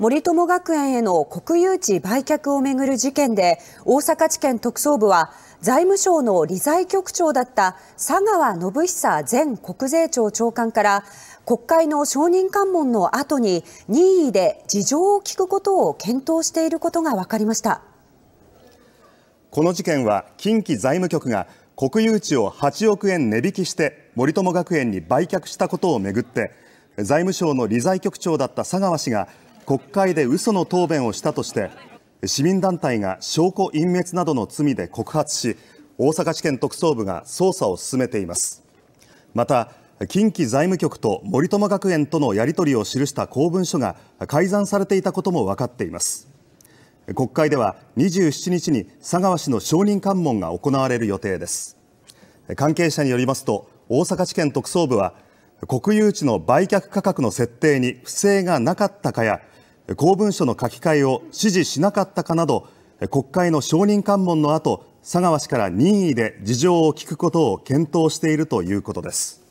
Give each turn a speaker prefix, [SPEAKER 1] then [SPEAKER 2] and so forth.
[SPEAKER 1] 森友学園への国有地売却をめぐる事件で大阪地検特捜部は財務省の理財局長だった佐川信久前国税庁長官から国会の承認喚問の後に任意で事情を聞くことを検討していることが分かりました
[SPEAKER 2] この事件は近畿財務局が国有地を8億円値引きして森友学園に売却したことをめぐって財務省の理財局長だった佐川氏が国会で嘘の答弁をしたとして市民団体が証拠隠滅などの罪で告発し大阪地検特捜部が捜査を進めていますまた近畿財務局と森友学園とのやり取りを記した公文書が改ざんされていたことも分かっています国会では27日に佐川氏の証人喚問が行われる予定です関係者によりますと大阪地検特捜部は国有地の売却価格の設定に不正がなかったかや公文書の書き換えを指示しなかったかなど国会の証人喚問の後佐川氏から任意で事情を聴くことを検討しているということです。